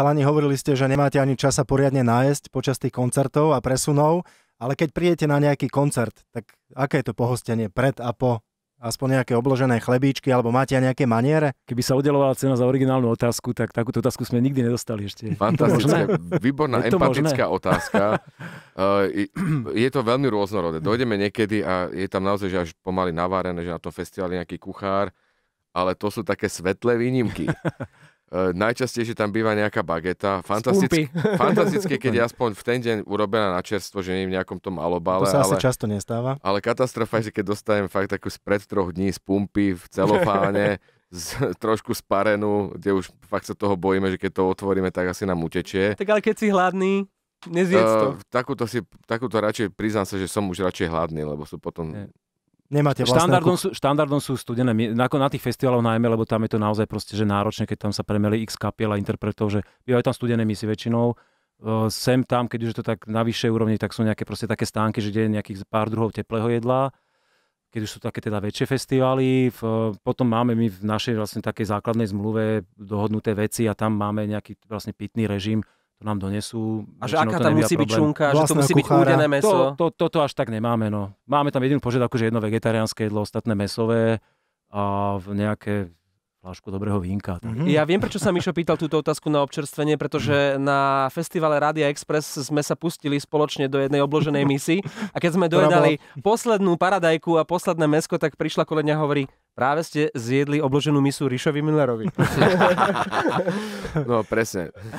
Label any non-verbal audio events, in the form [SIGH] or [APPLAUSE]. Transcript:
Chalani, hovorili ste, že nemáte ani čas sa poriadne nájsť počas tých koncertov a presunov, ale keď prídete na nejaký koncert, tak aké je to pohostenie pred a po? Aspoň nejaké obložené chlebíčky, alebo máte aj nejaké maniere? Keby sa udelovala cena za originálnu otázku, tak takúto otázku sme nikdy nedostali ešte. [LAUGHS] Fantastická, výborná, je empatická možné? otázka. Eh, [CLEARS THROAT] je to veľmi rôznorodé. Dojdeme niekedy a je tam naozaj že až pomaly navárené, že na to festival je nejaký kuchár, ale to sú také svetlé výnimky. [LAUGHS] Eh, najčastejšie tam býva nejaká bageta. Fantastické, fantastické, [LAUGHS] keď je aspoň v ten deň urobená na čerstvo, že nie v nejakom tom alobále. To sa ale, asi často nestáva. Ale katastrofa je, že keď dostajem fakt takú spred troch dní z pumpy v celofáne, [LAUGHS] z, trošku sparenú, kde už fakt sa toho bojíme, že keď to otvoríme, tak asi nám utečie. Tak ale keď si hladný, nezjedz eh, to. Uh, takúto, si, takúto radšej, priznám sa, že som už radšej hladný, lebo sú potom... Je Nemáte štandardom, sú, štandardom sú studené, na, na tých festivaloch najmä, lebo tam je to naozaj proste, že náročné, keď tam sa premeli x kapiel a interpretov, že bývajú tam studené misy väčšinou. Uh, sem tam, keď už je to tak na vyššej úrovni, tak sú nejaké proste také stánky, že je nejakých pár druhov teplého jedla. Keď už sú také teda väčšie festivály, v, potom máme my v našej vlastne takej základnej zmluve dohodnuté veci a tam máme nejaký vlastne pitný režim, to nám donesú. A že aká tam musí byť čunka, že to musí kuchára. byť údené meso? To, to, toto až tak nemáme, no. Máme tam jedinú požiadavku, že jedno vegetariánske jedlo, ostatné mesové a v nejaké flášku dobrého vínka. Tak. Mm-hmm. Ja viem, prečo sa Mišo pýtal túto otázku na občerstvenie, pretože mm. na festivale Radia Express sme sa pustili spoločne do jednej obloženej misi a keď sme [LAUGHS] dojedali [LAUGHS] poslednú paradajku a posledné mesko, tak prišla kolegyňa a hovorí, práve ste zjedli obloženú misu Rišovi Millerovi. [LAUGHS] no, presne.